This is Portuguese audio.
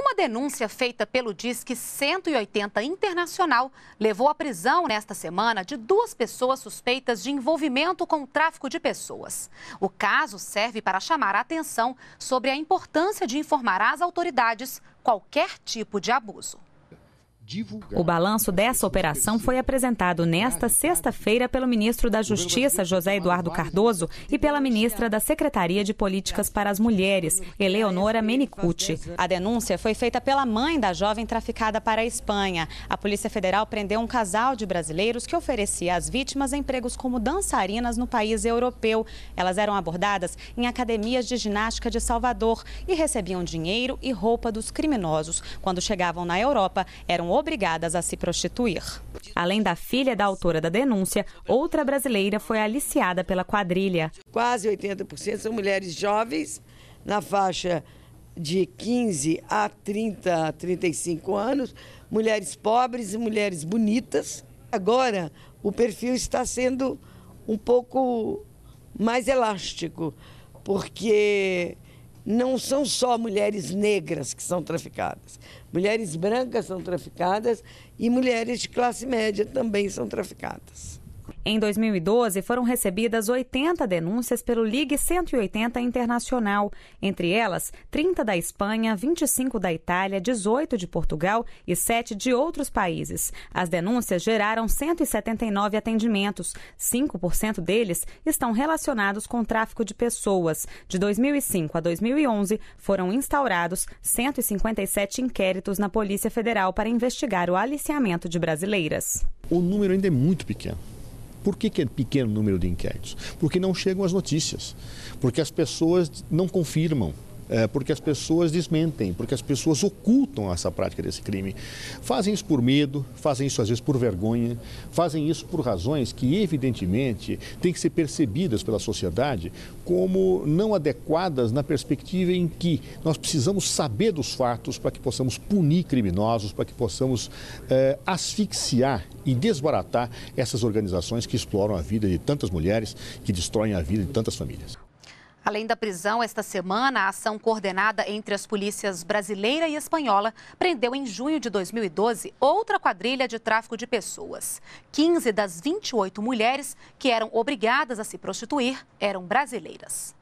Uma denúncia feita pelo Disque 180 Internacional levou à prisão nesta semana de duas pessoas suspeitas de envolvimento com o tráfico de pessoas. O caso serve para chamar a atenção sobre a importância de informar às autoridades qualquer tipo de abuso divulgar. O balanço dessa operação foi apresentado nesta sexta-feira pelo ministro da Justiça, José Eduardo Cardoso, e pela ministra da Secretaria de Políticas para as Mulheres, Eleonora Menicucci. A denúncia foi feita pela mãe da jovem traficada para a Espanha. A Polícia Federal prendeu um casal de brasileiros que oferecia às vítimas empregos como dançarinas no país europeu. Elas eram abordadas em academias de ginástica de Salvador e recebiam dinheiro e roupa dos criminosos. Quando chegavam na Europa, eram obrigadas a se prostituir. Além da filha da autora da denúncia, outra brasileira foi aliciada pela quadrilha. Quase 80% são mulheres jovens, na faixa de 15 a 30, 35 anos, mulheres pobres e mulheres bonitas. Agora, o perfil está sendo um pouco mais elástico, porque não são só mulheres negras que são traficadas. Mulheres brancas são traficadas e mulheres de classe média também são traficadas. Em 2012, foram recebidas 80 denúncias pelo Ligue 180 Internacional, entre elas 30 da Espanha, 25 da Itália, 18 de Portugal e 7 de outros países. As denúncias geraram 179 atendimentos. 5% deles estão relacionados com tráfico de pessoas. De 2005 a 2011, foram instaurados 157 inquéritos na Polícia Federal para investigar o aliciamento de brasileiras. O número ainda é muito pequeno. Por que, que é pequeno número de inquéritos? Porque não chegam as notícias, porque as pessoas não confirmam é, porque as pessoas desmentem, porque as pessoas ocultam essa prática desse crime. Fazem isso por medo, fazem isso às vezes por vergonha, fazem isso por razões que, evidentemente, têm que ser percebidas pela sociedade como não adequadas na perspectiva em que nós precisamos saber dos fatos para que possamos punir criminosos, para que possamos é, asfixiar e desbaratar essas organizações que exploram a vida de tantas mulheres, que destroem a vida de tantas famílias. Além da prisão, esta semana, a ação coordenada entre as polícias brasileira e espanhola prendeu em junho de 2012 outra quadrilha de tráfico de pessoas. 15 das 28 mulheres que eram obrigadas a se prostituir eram brasileiras.